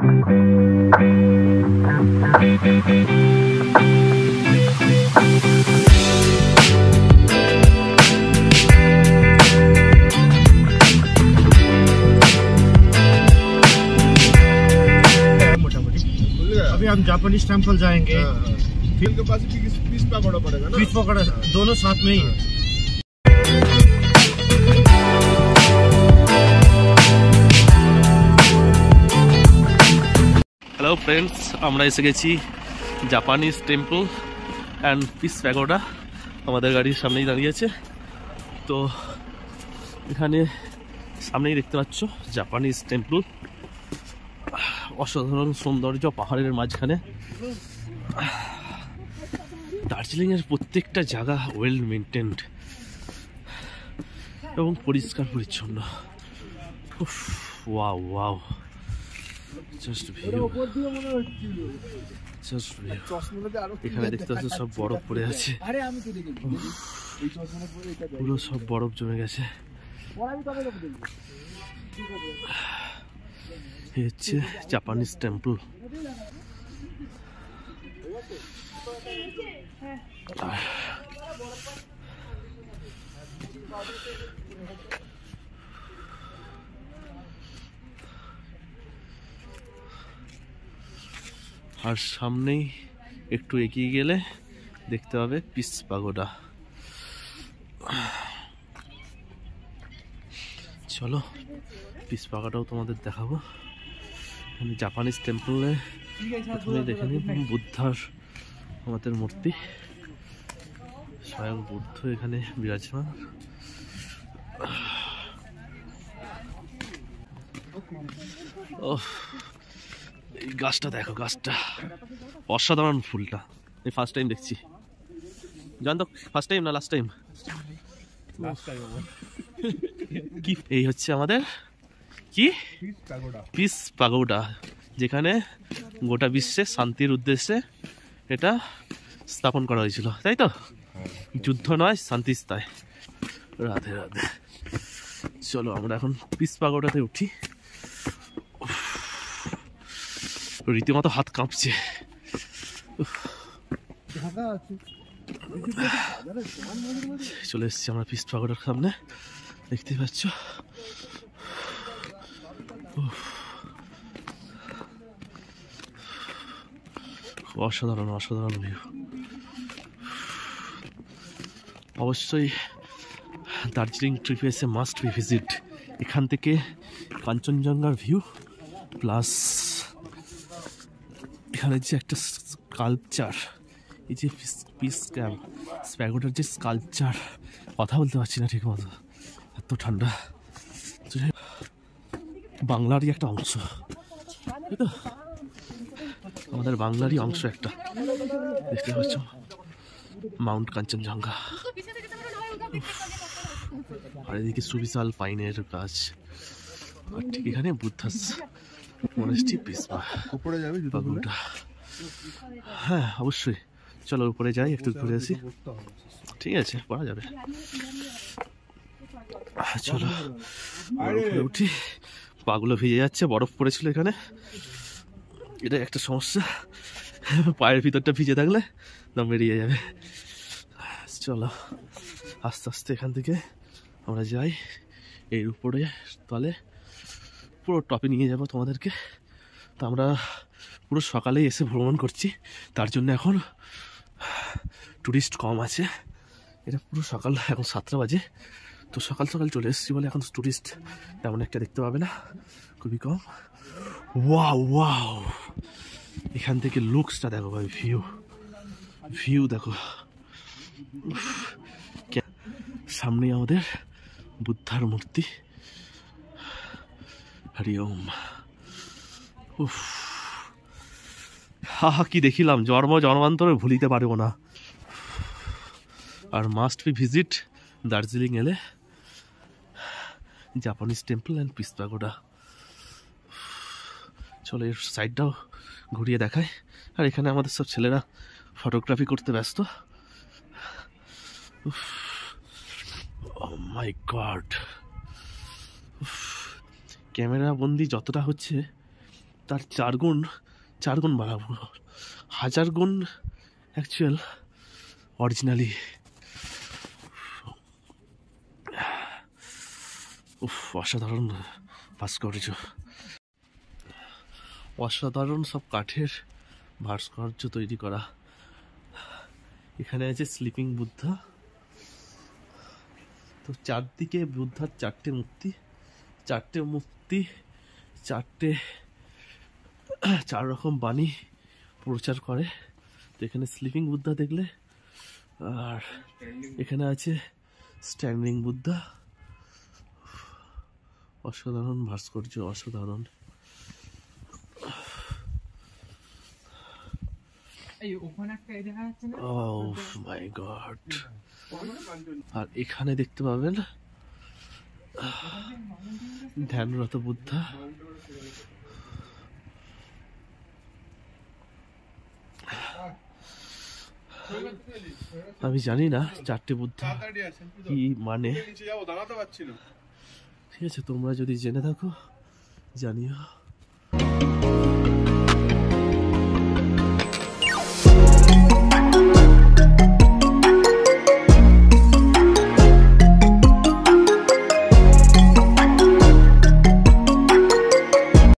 हम Japanese temple जाएंगे हाँ। फिर के तो पास पीस पकौड़ा पड़ेगा ना पीस पकड़ा दोनों साथ में ही है हाँ। ফ্রেন্ডস আমরা এসে গেছি Japanese temple and peace pagoda আমাদের গাড়ির সামনেই দাঁড়িয়ে আছে তো এখানে সামনেই দেখতে পাচ্ছ জাপানিজ টেম্পল অসাধারণ সৌন্দর্য পাহাড়ের মাঝখানে দার্জিলিংয়ের প্রত্যেকটা জায়গা ওয়েল মেনটেন্ড এবং পরিষ্কার পরিচ্ছন্ন ওয়াও ওয়াও জাস্ট এখানে দেখতে সব বরফ পড়ে আছে পুরো সব বরফ জমে গেছে হচ্ছে জাপানিজ হ্যাঁ। টেম্পল আর সামনেই একটু এগিয়ে গেলে দেখতে পাবে পিস পাগোডা চলো পিস পাগোডাও তোমাদের দেখাবো এখানে জাপানিজ টেম্পলে প্রথমে দেখে নিই বুদ্ধার আমাদের মূর্তি স্বয়ং বুদ্ধ এখানে বিরাজমান ওহ এই গাছটা দেখো গাছটা অসাধারণ ফুলটা এই ফার্স্ট টাইম দেখছি তো ফার্স্ট টাইম না লাস্ট টাইম কি এই হচ্ছে আমাদের কি পিস পাগোডা যেখানে গোটা বিশ্বে শান্তির উদ্দেশ্যে এটা স্থাপন করা হয়েছিল তাই তো হ্যাঁ। যুদ্ধ নয় শান্তি স্থায় রাধে রাধে চলো আমরা এখন পিস পাগোডাতে উঠি রীতিমতো হাত কাঁপছে চলে এসছি আমরা পিস পাগোটার সামনে দেখতে পাচ্ছ অসাধারণ অসাধারণ ভিউ অবশ্যই দার্জিলিং ট্রিপে এসে মাস্ট বি ভিজিট এখান থেকে কাঞ্চনজঙ্ঘার ভিউ প্লাস এখানে যে একটা স্কাল্পচার এই যে পিস স্ক্যাম স্প্যাগোটার যে স্কাল্পচার কথা বলতে পারছি না ঠিক মতো এত ঠান্ডা বাংলারই একটা অংশ তো আমাদের বাংলারই অংশ একটা দেখতে পাচ্ছ মাউন্ট কাঞ্চনজঙ্ঘা আর এদিকে সুবিশাল পাইনের গাছ আর ঠিক এখানে বুদ্ধাস মানে উপরে যাবে পাগলটা হ্যাঁ অবশ্যই চলো উপরে যাই একটু ঘুরে আসি ঠিক আছে পড়া যাবে চলো উপরে উঠি পাগুলো ভিজে যাচ্ছে বরফ পড়েছিল এখানে এটা একটা সমস্যা পায়ের ভিতরটা ভিজে থাকলে দম বেরিয়ে যাবে চলো আস্তে আস্তে এখান থেকে আমরা যাই এর উপরে তলে পুরো টপে নিয়ে যাব তোমাদেরকে তো আমরা পুরো সকালেই এসে ভ্রমণ করছি তার জন্য এখন টুরিস্ট কম আছে এটা পুরো সকাল এখন সাতটা বাজে তো সকাল সকাল চলে এসেছি বলে এখন টুরিস্ট তেমন একটা দেখতে পাবে না খুবই কম ওয়াও ওয়াও এখান থেকে লুকসটা দেখো ভাই ভিউ ভিউ দেখো সামনে আমাদের বুদ্ধার মূর্তি হরি ওম উফ হা কি দেখিলাম জন্ম জন্মান্তরে ভুলিতে পারবো না আর মাস্ট বি ভিজিট দার্জিলিং এলে জাপানিজ টেম্পল অ্যান্ড পিস্তাগোডা চলো এর সাইডটাও ঘুরিয়ে দেখায় আর এখানে আমাদের সব ছেলেরা ফটোগ্রাফি করতে ব্যস্ত মাই গড oh ক্যামেরাবন্দি যতটা হচ্ছে তার চারগুণ চারগুণ বাড়াবো হাজার গুণ অ্যাকচুয়াল অরিজিনালি উফ অসাধারণ ভাস্কর্য অসাধারণ সব কাঠের ভাস্কর্য তৈরি করা এখানে আছে স্লিপিং বুদ্ধা তো চারদিকে বুদ্ধার চারটে মূর্তি চারটে মূর্তি সত্যি চারটে চার রকম বাণী প্রচার করে তো এখানে স্লিপিং বুদ্ধা দেখলে আর এখানে আছে স্ট্যান্ডিং বুদ্ধা অসাধারণ ভাস্কর্য অসাধারণ oh আর এখানে দেখতে পাবেন ধ্যানরত বুদ্ধা আমি জানি না চারটে বুদ্ধা কি মানে ঠিক আছে তোমরা যদি জেনে থাকো জানিও